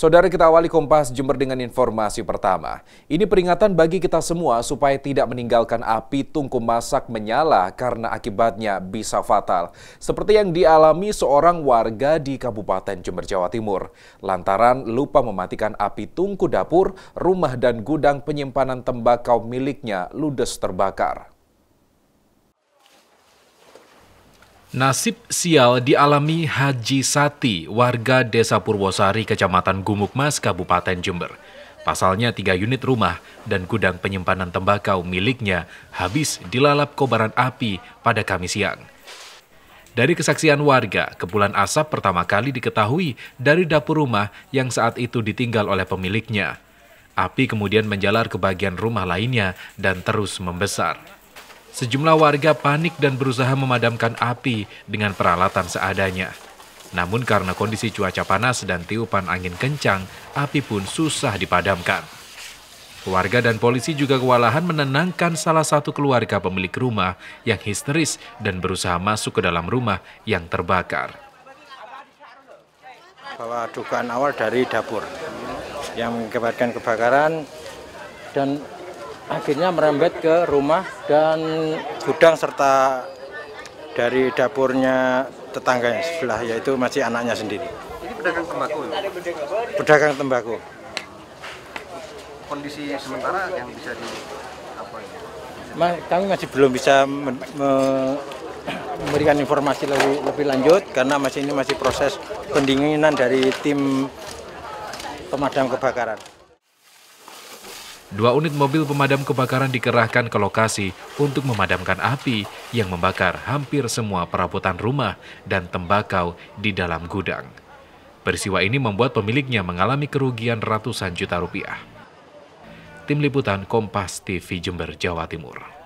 Saudara kita awali Kompas Jember dengan informasi pertama. Ini peringatan bagi kita semua supaya tidak meninggalkan api tungku masak menyala karena akibatnya bisa fatal. Seperti yang dialami seorang warga di Kabupaten Jember, Jawa Timur. Lantaran lupa mematikan api tungku dapur, rumah dan gudang penyimpanan tembakau miliknya ludes terbakar. Nasib sial dialami Haji Sati, warga Desa Purwosari, Kecamatan Gumukmas, Kabupaten Jember. Pasalnya tiga unit rumah dan gudang penyimpanan tembakau miliknya habis dilalap kobaran api pada Kamis siang. Dari kesaksian warga, kepulan asap pertama kali diketahui dari dapur rumah yang saat itu ditinggal oleh pemiliknya. Api kemudian menjalar ke bagian rumah lainnya dan terus membesar. Sejumlah warga panik dan berusaha memadamkan api dengan peralatan seadanya. Namun karena kondisi cuaca panas dan tiupan angin kencang, api pun susah dipadamkan. Warga dan polisi juga kewalahan menenangkan salah satu keluarga pemilik rumah yang histeris dan berusaha masuk ke dalam rumah yang terbakar. Bahwa dugaan awal dari dapur yang mengakibatkan kebakaran dan akhirnya merembet ke rumah dan gudang serta dari dapurnya tetangganya sebelah yaitu masih anaknya sendiri. Ini pedagang tembakau ya? Pedagang tembakau. Kondisi sementara yang bisa di apa ya? Ma, kami masih belum bisa me, me, memberikan informasi lebih lebih lanjut karena masih ini masih proses pendinginan dari tim pemadam kebakaran. Dua unit mobil pemadam kebakaran dikerahkan ke lokasi untuk memadamkan api yang membakar hampir semua perabotan rumah dan tembakau di dalam gudang. Peristiwa ini membuat pemiliknya mengalami kerugian ratusan juta rupiah. Tim Liputan Kompas TV Jember, Jawa Timur.